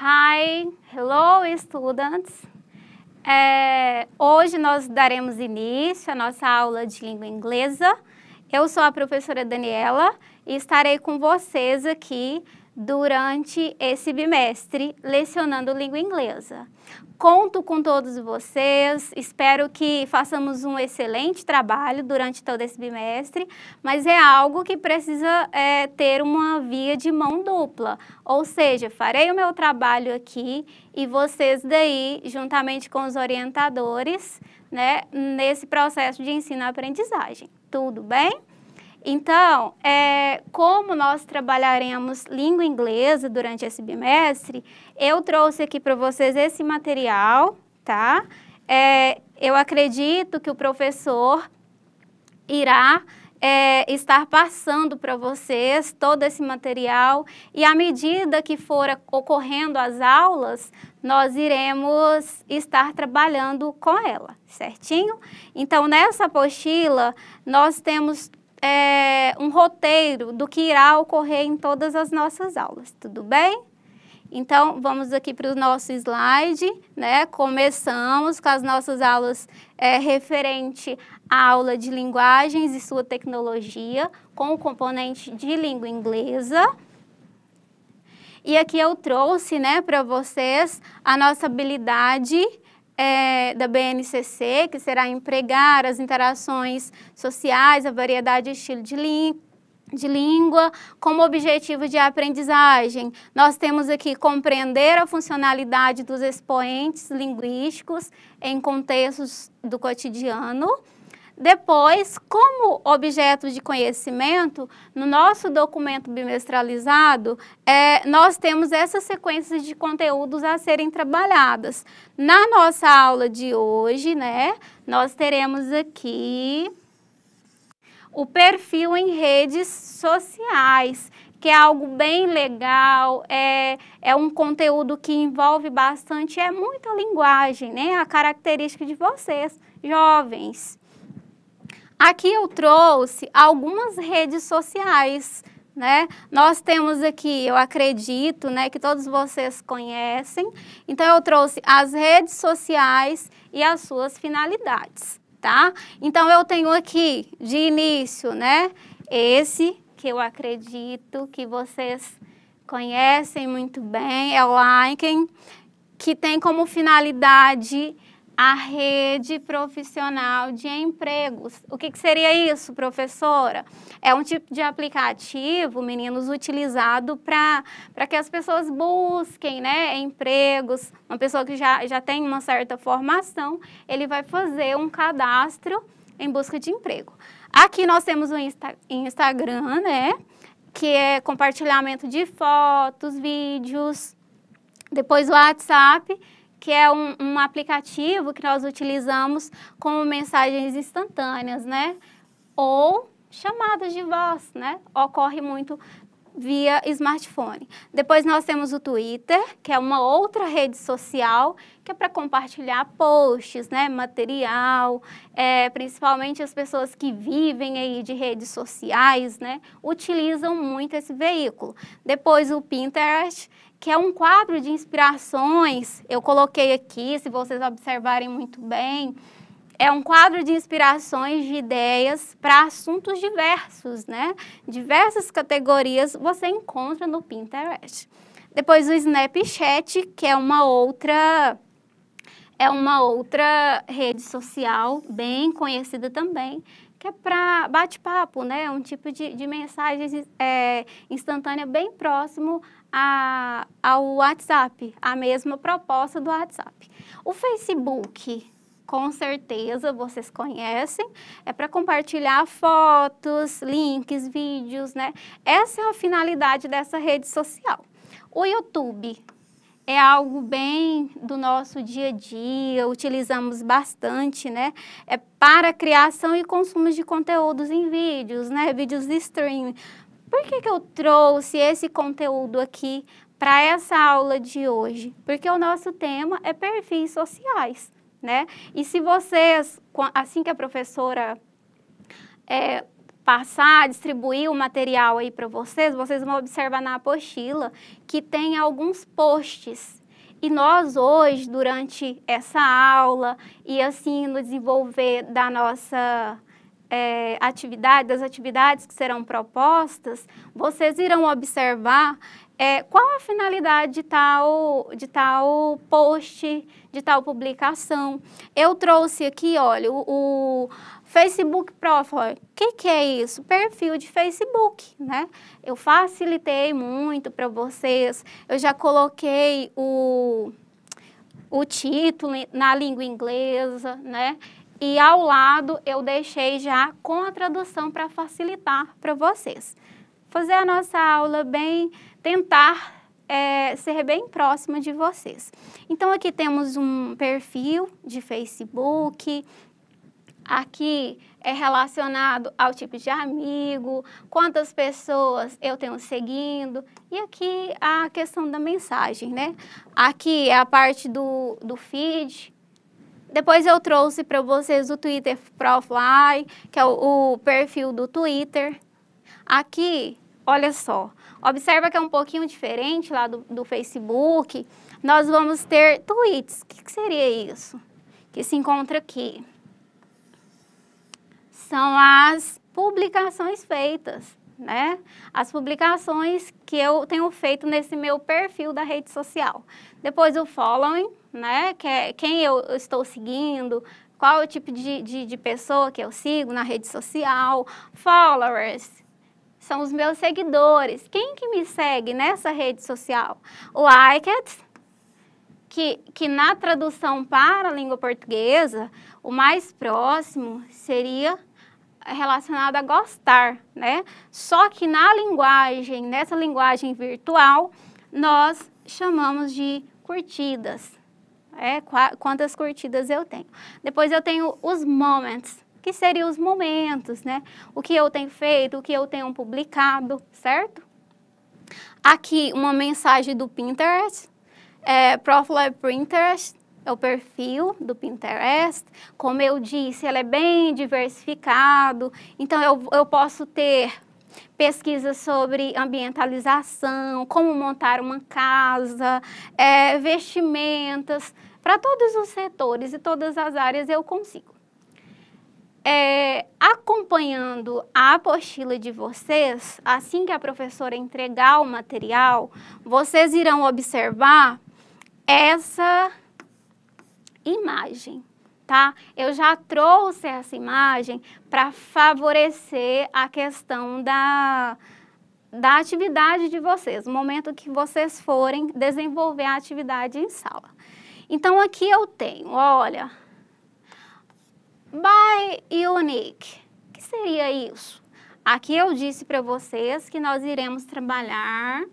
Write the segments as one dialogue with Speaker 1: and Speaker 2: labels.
Speaker 1: Hi, hello students. É, hoje nós daremos início à nossa aula de língua inglesa. Eu sou a professora Daniela e estarei com vocês aqui durante esse bimestre lecionando língua inglesa. Conto com todos vocês, espero que façamos um excelente trabalho durante todo esse bimestre, mas é algo que precisa é, ter uma via de mão dupla, ou seja, farei o meu trabalho aqui e vocês daí, juntamente com os orientadores, né, nesse processo de ensino-aprendizagem. Tudo bem? Então, é, como nós trabalharemos língua inglesa durante esse bimestre, eu trouxe aqui para vocês esse material, tá? É, eu acredito que o professor irá é, estar passando para vocês todo esse material e à medida que for ocorrendo as aulas, nós iremos estar trabalhando com ela, certinho? Então, nessa apostila, nós temos é, um roteiro do que irá ocorrer em todas as nossas aulas, tudo bem? Então, vamos aqui para o nosso slide, né? Começamos com as nossas aulas é, referente à aula de linguagens e sua tecnologia, com o componente de língua inglesa. E aqui eu trouxe, né, para vocês a nossa habilidade é, da BNCC, que será empregar as interações sociais, a variedade de estilo de língua, de língua como objetivo de aprendizagem. Nós temos aqui compreender a funcionalidade dos expoentes linguísticos em contextos do cotidiano, depois, como objeto de conhecimento, no nosso documento bimestralizado, é, nós temos essas sequências de conteúdos a serem trabalhadas. Na nossa aula de hoje, né, nós teremos aqui o perfil em redes sociais, que é algo bem legal, é, é um conteúdo que envolve bastante, é muita linguagem, né? A característica de vocês, jovens. Aqui eu trouxe algumas redes sociais, né? Nós temos aqui, eu acredito, né, que todos vocês conhecem. Então eu trouxe as redes sociais e as suas finalidades, tá? Então eu tenho aqui de início, né, esse que eu acredito que vocês conhecem muito bem, é o Liken, que tem como finalidade a rede profissional de empregos. O que, que, seria isso, professora? É um tipo de aplicativo, meninos, utilizado para que as pessoas busquem né, empregos. Uma pessoa que já, já tem uma certa formação, ele vai fazer um cadastro em busca de emprego. Aqui nós temos o Insta Instagram, né? Que é compartilhamento de fotos, vídeos, depois o WhatsApp que é um, um aplicativo que nós utilizamos como mensagens instantâneas, né? Ou chamadas de voz, né? Ocorre muito via smartphone. Depois nós temos o Twitter, que é uma outra rede social que é para compartilhar posts, né, material, é, principalmente as pessoas que vivem aí de redes sociais, né, utilizam muito esse veículo. Depois o Pinterest que é um quadro de inspirações. Eu coloquei aqui, se vocês observarem muito bem, é um quadro de inspirações de ideias para assuntos diversos, né? Diversas categorias você encontra no Pinterest. Depois o Snapchat, que é uma outra é uma outra rede social bem conhecida também, que é para bate-papo, né? Um tipo de, de mensagem é, instantânea bem próximo a, ao WhatsApp, a mesma proposta do WhatsApp. O Facebook, com certeza vocês conhecem, é para compartilhar fotos, links, vídeos, né? Essa é a finalidade dessa rede social. O YouTube é algo bem do nosso dia a dia, utilizamos bastante, né? É para criação e consumo de conteúdos em vídeos, né? Vídeos de streaming. Por que, que eu trouxe esse conteúdo aqui para essa aula de hoje? Porque o nosso tema é perfis sociais, né? E se vocês, assim que a professora é, passar, distribuir o material aí para vocês, vocês vão observar na apostila que tem alguns posts. E nós hoje, durante essa aula e assim no desenvolver da nossa é, atividade, das atividades que serão propostas, vocês irão observar é, qual a finalidade de tal, de tal post, de tal publicação. Eu trouxe aqui, olha, o, o Facebook Profile, o que, que é isso? Perfil de Facebook, né? Eu facilitei muito para vocês, eu já coloquei o, o título na língua inglesa, né? E ao lado eu deixei já com a tradução para facilitar para vocês. Fazer a nossa aula bem, tentar é, ser bem próxima de vocês. Então, aqui temos um perfil de Facebook, aqui é relacionado ao tipo de amigo, quantas pessoas eu tenho seguindo. E aqui a questão da mensagem, né? Aqui é a parte do, do feed. Depois eu trouxe para vocês o Twitter Profile, que é o, o perfil do Twitter. Aqui, olha só, observa que é um pouquinho diferente lá do, do Facebook. Nós vamos ter tweets. O que, que seria isso? Que se encontra aqui são as publicações feitas, né? As publicações que eu tenho feito nesse meu perfil da rede social. Depois o following, né? Que é quem eu estou seguindo, qual o tipo de, de, de, pessoa que eu sigo na rede social. Followers são os meus seguidores. Quem que me segue nessa rede social? Likes, que, que na tradução para a língua portuguesa, o mais próximo seria relacionado a gostar, né? Só que na linguagem, nessa linguagem virtual, nós chamamos de curtidas. É, quantas curtidas eu tenho. Depois eu tenho os moments, que seriam os momentos, né? O que eu tenho feito, o que eu tenho publicado, certo? Aqui uma mensagem do Pinterest, é, Profile Pinterest, é o perfil do Pinterest. Como eu disse, ela é bem diversificado. Então, eu, eu posso ter pesquisa sobre ambientalização, como montar uma casa, é, vestimentas, para todos os setores e todas as áreas eu consigo. É, acompanhando a apostila de vocês, assim que a professora entregar o material, vocês irão observar essa imagem, tá? Eu já trouxe essa imagem para favorecer a questão da, da atividade de vocês, no momento que vocês forem desenvolver a atividade em sala. Então, aqui eu tenho, olha, by unique, o que seria isso? Aqui eu disse para vocês que nós iremos trabalhar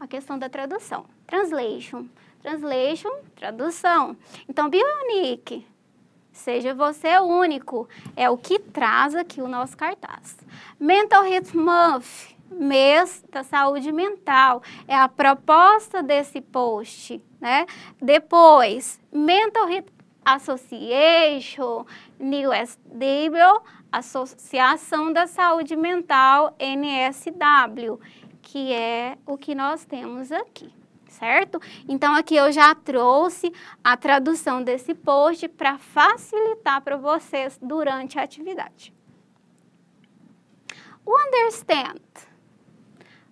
Speaker 1: a questão da tradução, translation. Translation, tradução. Então, Bionic, seja você único, é o que traz aqui o nosso cartaz. Mental Health Month, mês da saúde mental, é a proposta desse post, né? Depois, Mental Health Association, New SW, Associação da Saúde Mental, NSW, que é o que nós temos aqui certo? Então aqui eu já trouxe a tradução desse post para facilitar para vocês durante a atividade. O understand.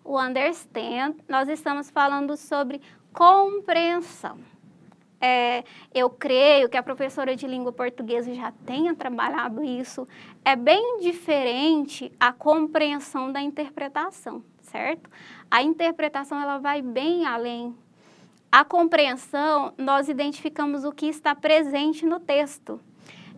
Speaker 1: O understand, nós estamos falando sobre compreensão. É, eu creio que a professora de língua portuguesa já tenha trabalhado isso. É bem diferente a compreensão da interpretação, certo? A interpretação ela vai bem além a compreensão, nós identificamos o que está presente no texto.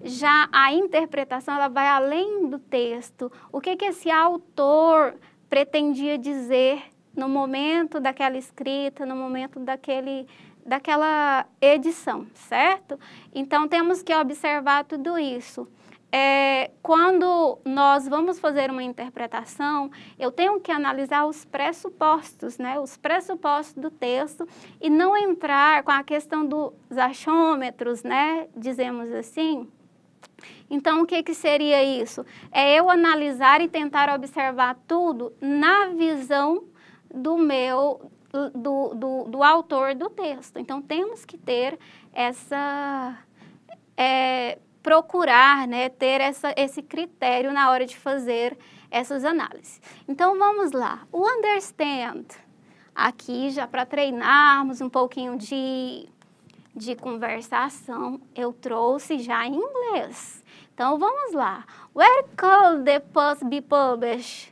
Speaker 1: Já a interpretação, ela vai além do texto. O que, que esse autor pretendia dizer no momento daquela escrita, no momento daquele, daquela edição, certo? Então, temos que observar tudo isso é, quando nós vamos fazer uma interpretação, eu tenho que analisar os pressupostos, né? os pressupostos do texto e não entrar com a questão dos achômetros, né? dizemos assim. Então, o que, que seria isso? É eu analisar e tentar observar tudo na visão do meu, do, do, do autor do texto. Então, temos que ter essa... É, procurar né, ter essa, esse critério na hora de fazer essas análises. Então vamos lá. O understand, aqui já para treinarmos um pouquinho de, de conversação, eu trouxe já em inglês. Então vamos lá. Where could the post be published?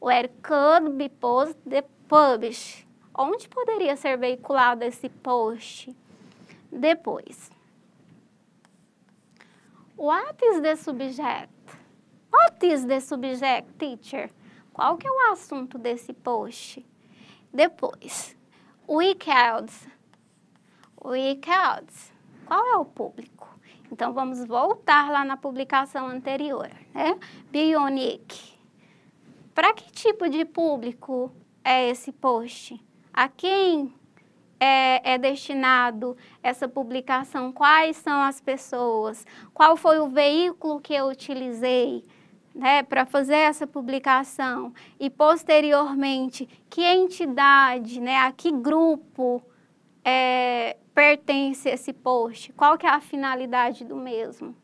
Speaker 1: Where could be post the published? Onde poderia ser veiculado esse post? Depois, What is the subject? What is the subject, teacher? Qual que é o assunto desse post? Depois, weekends. Weekends. Qual é o público? Então, vamos voltar lá na publicação anterior, né? Bionic. Para que tipo de público é esse post? A quem é, é destinado essa publicação, quais são as pessoas, qual foi o veículo que eu utilizei. Né, para fazer essa publicação e posteriormente que entidade, né, a que grupo é, pertence esse post, qual que é a finalidade do mesmo.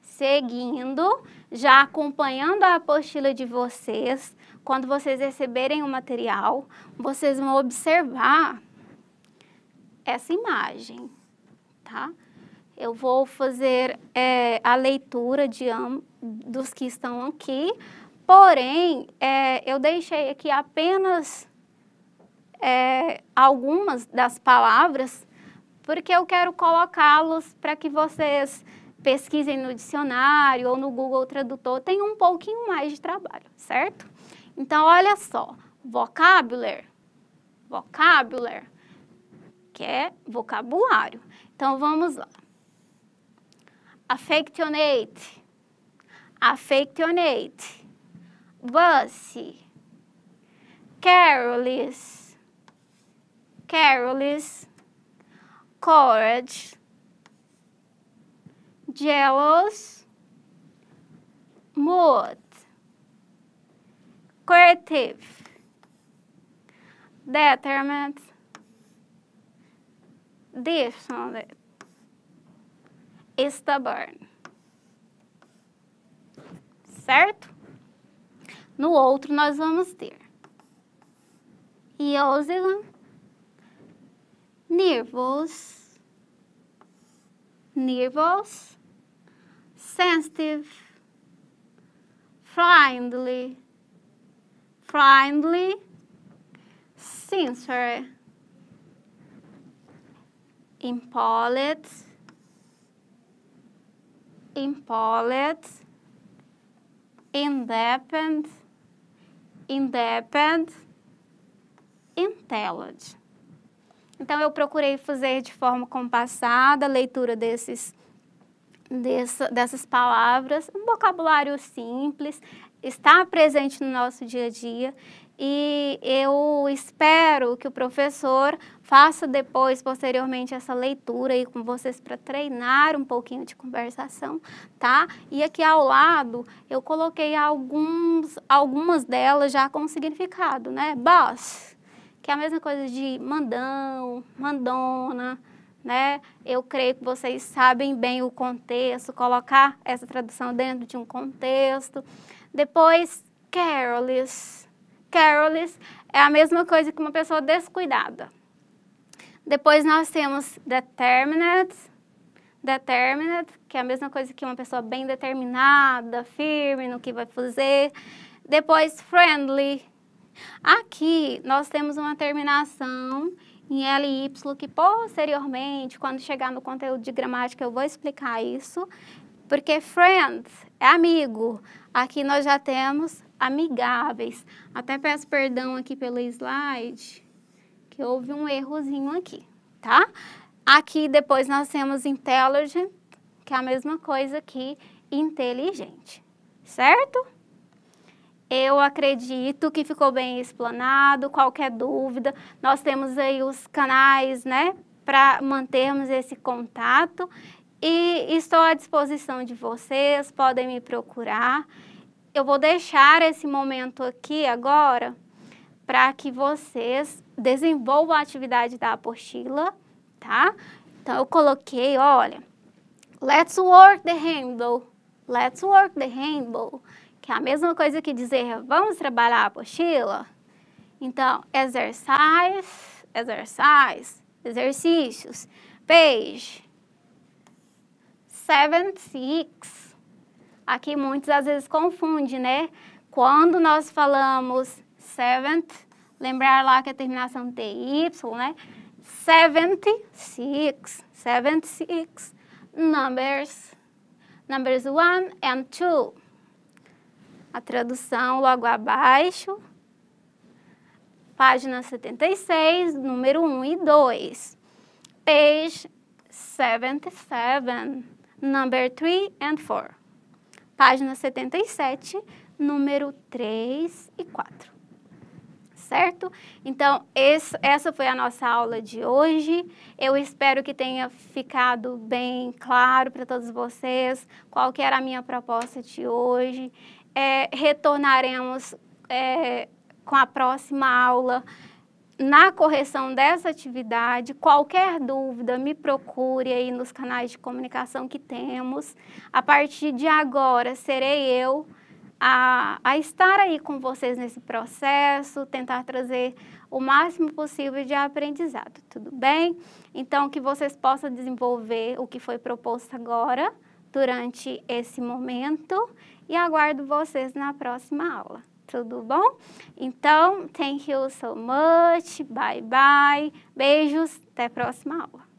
Speaker 1: Seguindo, já acompanhando a apostila de vocês, quando vocês receberem o material, vocês vão observar essa imagem, tá? Eu vou fazer é, a leitura de dos que estão aqui, porém, é, eu deixei aqui apenas é, algumas das palavras, porque eu quero colocá-los para que vocês pesquisem no dicionário ou no Google Tradutor, tem um pouquinho mais de trabalho, certo? Então, olha só, vocabular, vocabular, que é vocabulário. Então, vamos lá. Affectionate, affectionate, bussy, careless, careless, courage, jealous, mood. coercitive. Determined. Dishonest. Stubborn. Certo? No outro, nós vamos ter Iosigan, nervous, nervous, sensitive, friendly, friendly sensor impolite, impolet independent independent intelligent então eu procurei fazer de forma compassada a leitura desses Dessa, dessas palavras, um vocabulário simples, está presente no nosso dia a dia e eu espero que o professor faça depois, posteriormente, essa leitura aí com vocês para treinar um pouquinho de conversação, tá? E aqui ao lado eu coloquei alguns, algumas delas já com significado, né? Boss, que é a mesma coisa de mandão, mandona, né? Eu creio que vocês sabem bem o contexto, colocar essa tradução dentro de um contexto. Depois, careless. Careless é a mesma coisa que uma pessoa descuidada. Depois nós temos determinate, determinate, que é a mesma coisa que uma pessoa bem determinada, firme no que vai fazer. Depois friendly. Aqui nós temos uma terminação em Y que posteriormente, quando chegar no conteúdo de gramática, eu vou explicar isso. Porque friend é amigo. Aqui nós já temos amigáveis. Até peço perdão aqui pelo slide, que houve um errozinho aqui, tá? Aqui depois nós temos intelligent, que é a mesma coisa que inteligente, certo? Eu acredito que ficou bem explanado. Qualquer dúvida, nós temos aí os canais, né, para mantermos esse contato. E estou à disposição de vocês, podem me procurar. Eu vou deixar esse momento aqui agora para que vocês desenvolvam a atividade da apostila, tá? Então, eu coloquei, olha, let's work the rainbow, let's work the rainbow, que é a mesma coisa que dizer vamos trabalhar a apostila. Então, exercise, exercise, exercícios, page, 76. Aqui muitas às vezes confunde, né? Quando nós falamos seventh, lembrar lá que é a terminação TY, né? 76, 76 numbers, numbers 1 and 2. A tradução logo abaixo, página 76, número 1 e 2. Page 77 number 3 and 4. Página 77, número 3 e 4. Certo? Então, esse, essa foi a nossa aula de hoje. Eu espero que tenha ficado bem claro para todos vocês qual que era a minha proposta de hoje. É, retornaremos é, com a próxima aula na correção dessa atividade. Qualquer dúvida, me procure aí nos canais de comunicação que temos. A partir de agora, serei eu a, a estar aí com vocês nesse processo, tentar trazer o máximo possível de aprendizado, tudo bem? Então, que vocês possam desenvolver o que foi proposto agora, durante esse momento, e aguardo vocês na próxima aula tudo bom? Então, thank you so much, bye bye, beijos, até a próxima aula.